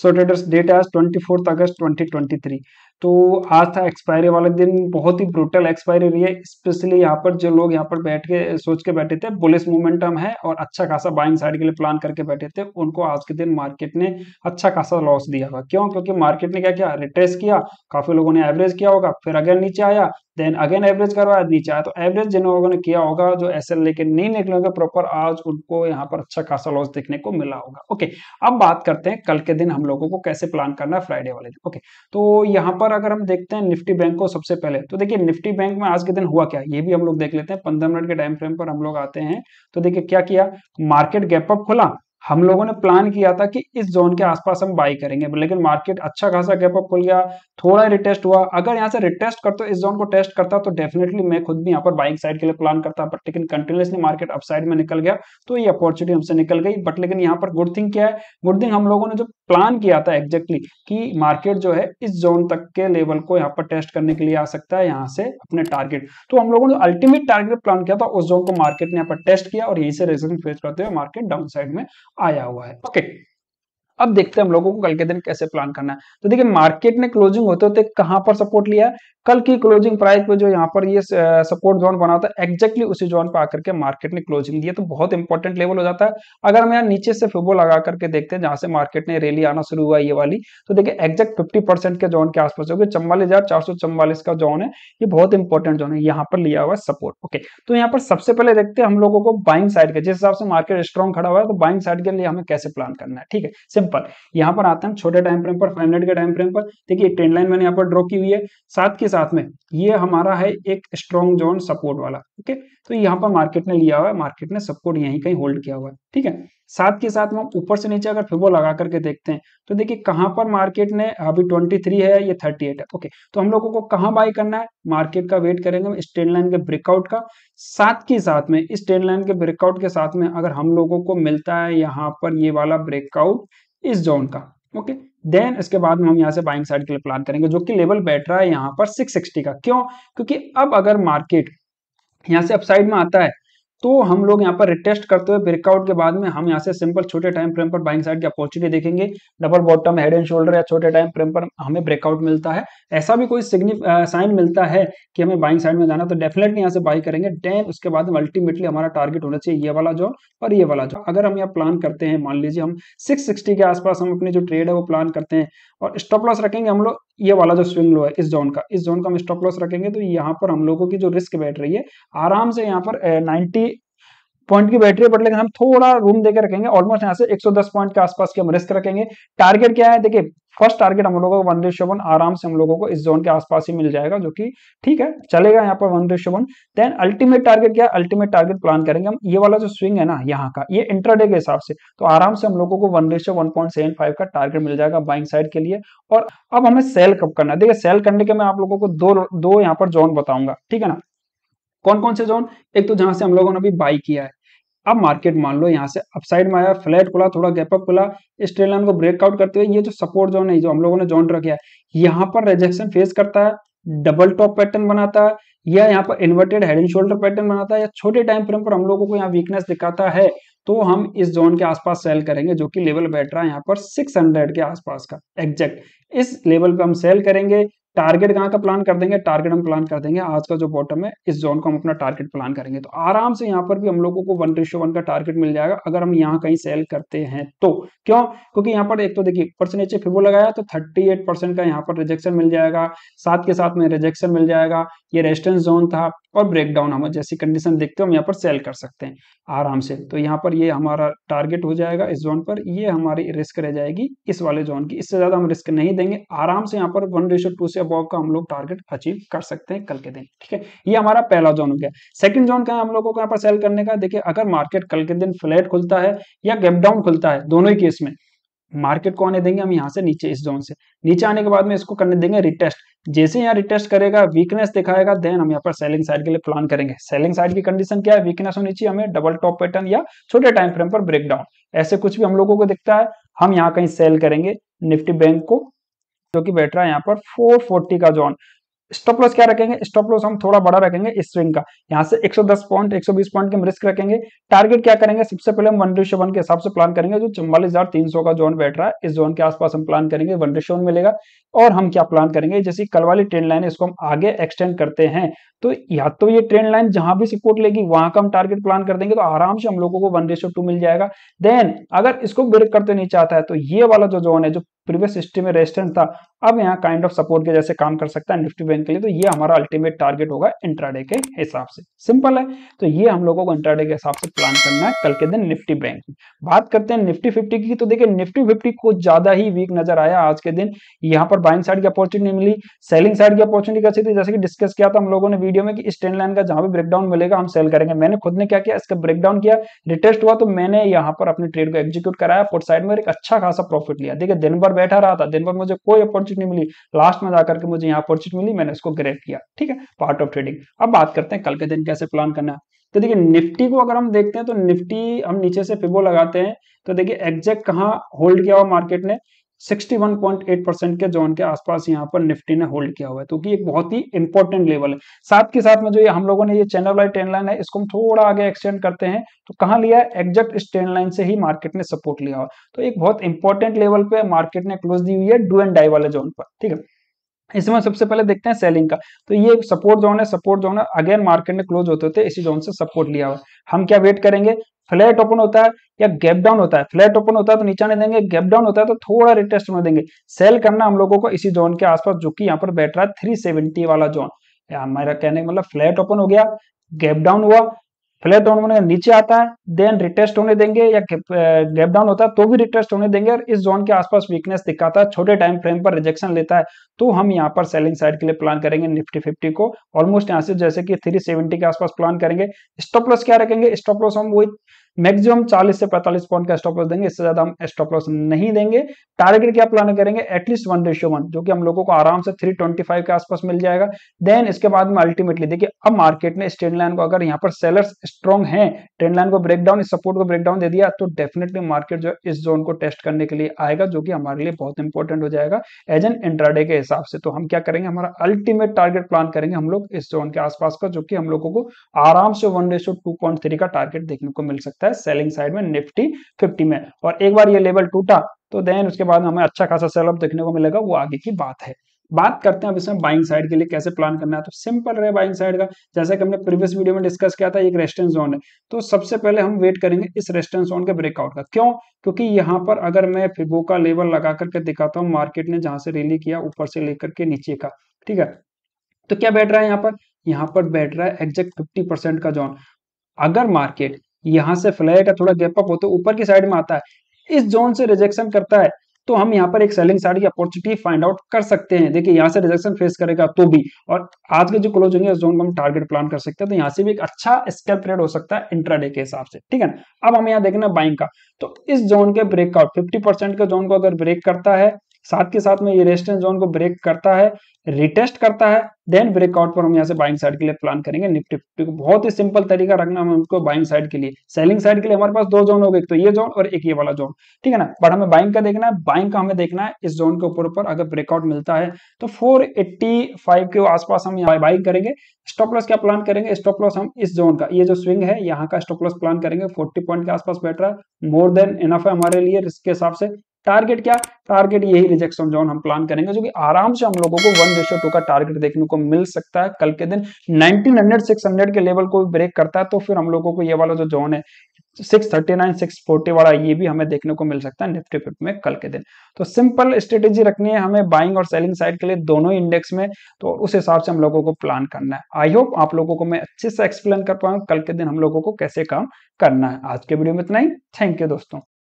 So today's date as 24th August 2023. तो आज था एक्सपायरी वाले दिन बहुत ही ब्रूटल एक्सपायरी रही है स्पेशली यहाँ पर जो लोग यहाँ पर बैठ के सोच के बैठे थे बुलिस मोमेंटम है और अच्छा खासा बाइंग साइड के लिए प्लान करके बैठे थे उनको आज के दिन मार्केट ने अच्छा खासा लॉस दिया था क्यों क्योंकि मार्केट ने क्या किया रिट्रेस किया काफी लोगों ने एवरेज किया होगा फिर अगेन नीचे आया देन अगेन एवरेज करवाया नीचे आया तो एवरेज जिन लोगों ने किया होगा जो ऐसे लेके नहीं निकले होंगे प्रॉपर आज उनको यहाँ पर अच्छा खासा लॉस देखने को मिला होगा ओके अब बात करते हैं कल के दिन हम लोगों को कैसे प्लान करना है फ्राइडे वाले दिन ओके तो यहाँ पर पर अगर हम देखते हैं निफ्टी बैंक को सबसे पहले तो देखिए निफ्टी बैंक में आज के दिन हुआ क्या ये भी हम लोग देख लेते हैं पंद्रह मिनट के टाइम फ्रेम पर हम लोग आते हैं तो देखिए क्या किया मार्केट गैप अप खुला हम लोगों ने प्लान किया था कि इस जोन के आसपास हम बाई करेंगे लेकिन मार्केट अच्छा खासा गैप अप खुल गया थोड़ा ही रिटेस्ट हुआ अगर यहाँ से रिटेस्ट करते इस जोन को टेस्ट करता तो डेफिनेटली मैं खुद भी यहाँ पर बाइंग साइड के लिए प्लान करता बट लेकिन कंटिन्यूसली मार्केट अप साइड में निकल गया तो ये अपॉर्चुनिटी हमसे निकल गई बट लेकिन यहाँ पर गुड थिंग क्या है गुड थिंग हम लोगों ने जो प्लान किया था एग्जैक्टली कि मार्केट जो है इस जोन तक के लेवल को यहाँ पर टेस्ट करने के लिए आ सकता है यहाँ से अपने टारगेट तो हम लोगों ने अल्टीमेट टारगेट प्लान किया था उस जोन को मार्केट ने यहाँ पर टेस्ट किया और यही से रिजल्ट फेस करते हुए मार्केट डाउन साइड में आया हुआ है ओके अब देखते हैं हम लोगों को कल के दिन कैसे प्लान करना है तो देखिए मार्केट ने क्लोजिंग होते होते कहां पर सपोर्ट लिया कल की क्लोजिंग प्राइस पे जो यहाँ पर ये सपोर्ट जोन बना था एक्जेक्टली उसी जोन पे आकर के मार्केट ने क्लोजिंग दिया तो बहुत इंपॉर्टेंट लेवल हो जाता है अगर हम यहाँ नीचे से फिबो लगा करके देखते हैं जहां से मार्केट ने रैली आना शुरू हुआ ये वाली तो देखिए एक्जेक्ट फिफ्टी के जोन के आसपास होगी चौवालीस का जोन है ये बहुत इंपॉर्टेंट जोन है यहाँ पर लिया हुआ सपोर्ट ओके तो यहाँ पर सबसे पहले देखते हैं हम लोगों को बाइंग साइड के जिस हिसाब से मार्केट स्ट्रॉन्ग खड़ा हुआ है तो बाइंग साइड के लिए हमें कैसे प्लान करना है ठीक है सिंपल यहाँ पर आते हैं छोटे टाइम फ्रेम पर फाइव मिनट के टाइम फ्रेम पर देखिए ट्रेंड लाइन मैंने यहाँ पर ड्रॉ की हुई है साथ के साथ साथ में ये हमारा है एक स्ट्रॉन्ग जोन सपोर्ट वाला ओके तो यहाँ पर मार्केट ने लिया हुआ है मार्केट ने सपोर्ट यहीं कहीं होल्ड किया हुआ है ठीक है साथ के साथ हम ऊपर से नीचे अगर फिबो लगा करके देखते हैं तो देखिए कहाँ पर मार्केट ने अभी ट्वेंटी थ्री है ये एट है ओके तो हम लोगों को कहाँ बाय करना है मार्केट का वेट करेंगे इस ट्रेन लाइन के ब्रेकआउट का साथ के साथ में इस ट्रेन लाइन के ब्रेकआउट के साथ में अगर हम लोगों को मिलता है यहाँ पर ये वाला ब्रेकआउट इस जोन का ओके देन इसके बाद में हम यहाँ से बाइंग साइड के लिए प्लान करेंगे जो कि लेवल बैठ रहा है यहाँ पर 660 का क्यों क्योंकि अब अगर मार्केट यहाँ से अपसाइड में आता है तो हम लोग यहाँ पर रिटेस्ट करते हुए ब्रेकआउट के बाद में हम यहाँ से सिंपल छोटे टाइम फ्रेम पर बाइंग साइड की अपॉर्चुनिटी देखेंगे double bottom head and shoulder या छोटे टाइम फ्रेम पर हमें ब्रेकआउट मिलता है ऐसा भी कोई साइन मिलता है कि हमें बाइंग साइड में जाना तो डेफिनेटली यहाँ से बाई करेंगे डेन उसके बाद में अल्टीमेटली हमारा टारगेट होना चाहिए ये वाला जोन और ये वाला जोन अगर हम यहाँ प्लान करते हैं मान लीजिए हम सिक्स के आसपास हम अपनी जो ट्रेड है वो प्लान करते हैं और स्टॉप लॉस रखेंगे हम लोग ये वाला जो स्विंग लो है इस जोन का इस जोन का हम स्टॉप लॉस रखेंगे तो यहाँ पर हम लोगों की जो रिस्क बैठ रही है आराम से यहाँ पर नाइनटी पॉइंट की बैटरी बढ़ बट लेकिन हम थोड़ा रूम देकर रखेंगे ऑलमोस्ट यहाँ से 110 पॉइंट के आसपास की हम रिस्क रखेंगे टारगेट क्या है देखिए फर्स्ट टारगेट हम लोगों को वन रेशो वन आराम से हम लोगों को इस जोन के आसपास ही मिल जाएगा जो कि ठीक है चलेगा यहाँ पर one ratio one then ultimate target क्या है अल्टीमेट टारगेट प्लान करेंगे हम ये वाला जो स्विंग है ना यहाँ का ये इंटरडे के हिसाब से तो आराम से हम लोगों को one ratio one point seven five का टारगेट मिल जाएगा बाइंग साइड के लिए और अब हमें सेल कब करना है देखिए सेल करने के मैं आप लोगों को दो दो यहाँ पर जोन बताऊंगा ठीक है ना कौन कौन से जोन एक तो जहां से हम लोगों ने अभी बाई किया है अब मार्केट मान लो यहाँ से अपसाइड में आया फ्लैट खुला थोड़ा गैपअप खुला इस ट्रेड लाइन को ब्रेकआउट करते हुए ये जो सपोर्ट जोन है जो हम लोगों ने जॉन रखा है यहाँ पर रिजेक्शन फेस करता है डबल टॉप पैटर्न बनाता है या यहाँ पर inverted head and shoulder pattern बनाता है या छोटे टाइम फ्रेम पर हम लोगों को यहाँ वीकनेस दिखाता है तो हम इस जोन के आसपास सेल करेंगे जो कि लेवल बैठ रहा है यहाँ पर 600 के आसपास का एग्जैक्ट इस लेवल पे हम सेल करेंगे टारगेट कहाँ का प्लान कर देंगे टारगेट हम प्लान कर देंगे आज का जो बॉटम है इस जोन को हम अपना टारगेट प्लान करेंगे तो आराम से यहाँ पर भी हम लोगों को वन रेशो वन का टारगेट मिल जाएगा अगर हम यहाँ कहीं सेल करते हैं तो क्यों क्योंकि यहाँ पर एक तो देखिए परसेंटेज फिबो लगाया तो थर्टी एट परसेंट का यहाँ पर रिजेक्शन मिल जाएगा साथ के साथ में रिजेक्शन मिल जाएगा ये रेस्टेंस जोन था और ब्रेकडाउन हम जैसी कंडीशन देखते हैं हम यहाँ पर सेल कर सकते हैं आराम से तो यहाँ पर ये हमारा टारगेट हो जाएगा इस जोन पर ये हमारी रिस्क रह जाएगी इस वाले जोन की इससे ज्यादा हम रिस्क नहीं देंगे आराम से यहाँ पर वन रेशो टू से वॉक का हम लोग टारगेट अचीव कर सकते हैं कल के दिन ठीक है ये हमारा पहला जोन हो गया सेकंड जोन का हम लोगों को यहाँ पर सेल करने का देखिए अगर मार्केट कल के दिन फ्लैट खुलता है या गैप डाउन खुलता है दोनों ही केस में मार्केट को आने देंगे हम यहाँ से नीचे इस जोन से नीचे आने के बाद में इसको करने देंगे रिटेस्ट जैसे यहाँ रिटेस्ट करेगा वीकनेस दिखाएगा देन हम यहाँ पर सेलिंग साइड के लिए प्लान करेंगे सेलिंग साइड की कंडीशन क्या है वीकनेस होनी चाहिए हमें डबल टॉप पैटर्न या छोटे टाइम फ्रेम पर ब्रेकडाउन ऐसे कुछ भी हम लोगों को दिखता है हम यहाँ कहीं सेल करेंगे निफ्टी बैंक को जो कि बैठ रहा है यहाँ पर 440 का जोन स्टॉप लॉस क्या रखेंगे स्टॉप लॉस हम थोड़ा बड़ा रखेंगे इस स्विंग का यहाँ से 110 पॉइंट 120 पॉइंट के हम रिस्क रखेंगे टारगेट क्या करेंगे सबसे पहले हम वन रेशो वन के हिसाब से प्लान करेंगे जो चौवालीस हजार तीन सौ का जोन बैठ रहा है इस जोन के आसपास हम प्लान करेंगे वन रेशो वन मिलेगा और हम क्या प्लान करेंगे जैसे कल वाली ट्रेंड लाइन है इसको हम आगे एक्सटेंड करते हैं तो या तो ये ट्रेंड लाइन जहां भी सपोर्ट लेगी वहां का हम टारगेट प्लान कर देंगे तो आराम से हम लोगों को वन रेशो टू मिल जाएगा देन अगर इसको ब्रेक करते नहीं चाहता है तो ये वाला जो जोन है जो प्रीवियस हिस्ट्री में रेजिस्टेंस था अब यहाँ काइंड ऑफ सपोर्ट के जैसे काम कर सकता है निफ्टी बैंक के लिए तो ये हमारा अल्टीमेट टारगेट होगा इंट्राडे के हिसाब से सिंपल है तो ये हम लोगों को इंट्राडे के हिसाब से प्लान करना है कल के दिन निफ्टी बैंक की बात करते हैं निफ्टी फिफ्टी की तो देखिये निफ्टी फिफ्टी को ज्यादा ही वीक नजर आया आज के दिन यहाँ पर बाइंग साइड की अपॉर्चुनिटी मिली सेलिंग साइड की अपॉर्चुनिटी कैसी थी जैसे कि डिस्कस किया था हम लोगों ने वीडियो में कि स्टैंड लाइन का जहां भी ब्रेकडाउन मिलेगा हम सेल करेंगे मैंने खुद ने क्या किया इसका ब्रेकडाउन किया रिटेस्ट हुआ तो मैंने यहाँ पर अपने ट्रेड को एक्जीक्यूट कराया फोर्थ साइड में एक अच्छा खासा प्रॉफिट लिया देखिए दिन भर बैठा रहा था दिन भर मुझे कोई अपॉर्चुनिटी मिली लास्ट में जाकर के मुझे यहाँ अपॉर्चुनिटी मिली मैंने उसको ग्रेप किया ठीक है पार्ट ऑफ ट्रेडिंग अब बात करते हैं कल के दिन कैसे प्लान करना है तो देखिए निफ्टी को अगर हम देखते हैं तो निफ्टी हम नीचे से फिबो लगाते हैं तो देखिए एग्जैक्ट कहाँ होल्ड किया हुआ मार्केट ने 61.8 परसेंट के जोन के आसपास यहाँ पर निफ्टी ने होल्ड किया हुआ है तो कि एक बहुत ही इंपॉर्टेंट लेवल है साथ के साथ में जो ये हम लोगों ने ये चैनल वाली ट्रेन लाइन है इसको हम थोड़ा आगे एक्सटेंड करते हैं तो कहाँ लिया है एग्जैक्ट इस ट्रेन लाइन से ही मार्केट ने सपोर्ट लिया हुआ तो एक बहुत इंपॉर्टेंट लेवल पे मार्केट ने क्लोज दी हुई है डू एंड डाई वाले जोन पर ठीक है इसमें सबसे पहले देखते हैं सेलिंग का तो ये सपोर्ट जोन है सपोर्ट जोन है अगेन मार्केट ने क्लोज होते होते इसी जोन से सपोर्ट लिया हुआ हम क्या वेट करेंगे फ्लैट ओपन होता है या गैप डाउन होता है फ्लैट ओपन होता है तो नीचे नहीं देंगे गैप डाउन होता है तो थोड़ा रिटेस्ट होने देंगे सेल करना हम लोगों को इसी जोन के आसपास जो कि यहाँ पर बैठ रहा है थ्री सेवेंटी वाला जोन हमारा कहने का मतलब फ्लैट ओपन हो गया गैप डाउन हुआ फ्लैट डाउन होने नीचे आता है देन रिटेस्ट होने देंगे या गैप डाउन होता है तो भी रिटेस्ट होने देंगे और इस जोन के आसपास वीकनेस दिखाता है छोटे टाइम फ्रेम पर रिजेक्शन लेता है तो हम यहाँ पर सेलिंग साइड के लिए प्लान करेंगे निफ्टी फिफ्टी को ऑलमोस्ट यहाँ से जैसे कि थ्री सेवेंटी के आसपास प्लान करेंगे स्टॉप लॉस क्या रखेंगे स्टॉप लॉस हम वही मैक्सिमम 40 से 45 पॉइंट का स्टॉप लॉस देंगे इससे ज्यादा हम स्टॉप लॉस नहीं देंगे टारगेट क्या प्लान करेंगे एटलीस्ट वन रेशियो वन जो कि हम लोगों को आराम से 325 के आसपास मिल जाएगा देन इसके बाद में अल्टीमेटली देखिए अब मार्केट ने स्ट्रेंड लाइन को अगर यहाँ पर सेलर्स स्ट्रॉन्ग है ट्रेंड लाइन को ब्रेकडाउन सपोर्ट को ब्रेकडाउन दे दिया तो डेफिनेटली मार्केट जो इस जोन को टेस्ट करने के लिए आएगा जो कि हमारे लिए बहुत इंपॉर्टेंट हो जाएगा एज एन इंट्राडे के हिसाब से तो हम क्या करेंगे हमारा अल्टीमेट टारगेट प्लान करेंगे हम लोग इस जोन के आसपास का जो कि हम लोगों को आराम से one ratio two point three का टारगेट देखने को मिल सकता है है सेलिंग साइड में निफ्टी फिफ्टी में और एक बार ये लेवल टूटा तो देन उसके बाद हमें अच्छा खासा सेलअप देखने को मिलेगा वो आगे की बात है बात करते हैं अब इसमें बाइंग साइड के लिए कैसे प्लान करना है तो सिंपल रहे बाइंग साइड का जैसे कि हमने प्रीवियस वीडियो में डिस्कस किया था एक रेस्टेंस जोन है तो सबसे पहले हम वेट करेंगे इस रेस्टेंस जोन के ब्रेकआउट का क्यों क्योंकि यहां पर अगर मैं फिबो का लेवल लगा करके दिखाता हूं मार्केट ने जहां से रैली किया ऊपर से लेकर के नीचे का ठीक है तो क्या बैठ रहा है यहाँ पर यहाँ पर बैठ रहा है एग्जैक्ट फिफ्टी का जोन अगर मार्केट यहाँ से फ्लैग का थोड़ा गैप अप होता है ऊपर की साइड में आता है इस जोन से रिजेक्शन करता है तो हम यहाँ पर एक सेलिंग साइड की अपॉर्चुनिटी फाइंड आउट कर सकते हैं देखिए यहाँ से रिजेक्शन फेस करेगा तो भी और आज के जो क्लोज होंगे उस जोन को हम टारगेट प्लान कर सकते हैं तो यहाँ से भी एक अच्छा स्केप ट्रेड हो सकता है इंट्राडे के हिसाब से ठीक है अब हम यहाँ देखना बाइंग का तो इस जोन के ब्रेकआउट फिफ्टी परसेंट के जोन को अगर ब्रेक करता है साथ के साथ में ये रेजिस्टेंस जोन को ब्रेक करता है रिटेस्ट करता है देन ब्रेकआउट पर हम यहाँ से बाइंग साइड के लिए प्लान करेंगे निफ्टी फिफ्टी को बहुत ही सिंपल तरीका रखना हमें उसको बाइंग साइड के लिए सेलिंग साइड के लिए हमारे पास दो जोन हो गए तो ये जोन और एक ये वाला जोन ठीक है ना बट हमें बाइंग का देखना है बाइंग का हमें देखना है इस जोन के ऊपर ऊपर अगर ब्रेकआउट मिलता है तो फोर के आसपास हम यहाँ बाइंग करेंगे स्टॉप लॉस क्या प्लान करेंगे स्टॉप लॉस हम इस जोन का ये जो स्विंग है यहाँ का स्टॉप लॉस प्लान करेंगे फोर्टी पॉइंट के आसपास बैठ रहा है मोर देन इनफ है हमारे लिए रिस्क के हिसाब से टारगेट क्या टारगेट यही रिजेक्शन जोन हम प्लान करेंगे जो कि आराम से हम लोगों को वन रेशो टू का टारगेट देखने को मिल सकता है कल के दिन 1900 600 के लेवल को भी ब्रेक करता है तो फिर हम लोगों को ये वाला जो जोन है 639 640 वाला ये भी हमें देखने को मिल सकता है निफ्टी फिफ्टी में कल के दिन तो सिंपल स्ट्रेटेजी रखनी है हमें बाइंग और सेलिंग साइड के लिए दोनों इंडेक्स में तो उस हिसाब से हम लोगों को प्लान करना है आई होप आप लोगों को मैं अच्छे से एक्सप्लेन कर पाऊंगा कल के दिन हम लोगों को कैसे काम करना है आज के वीडियो में इतना ही थैंक यू दोस्तों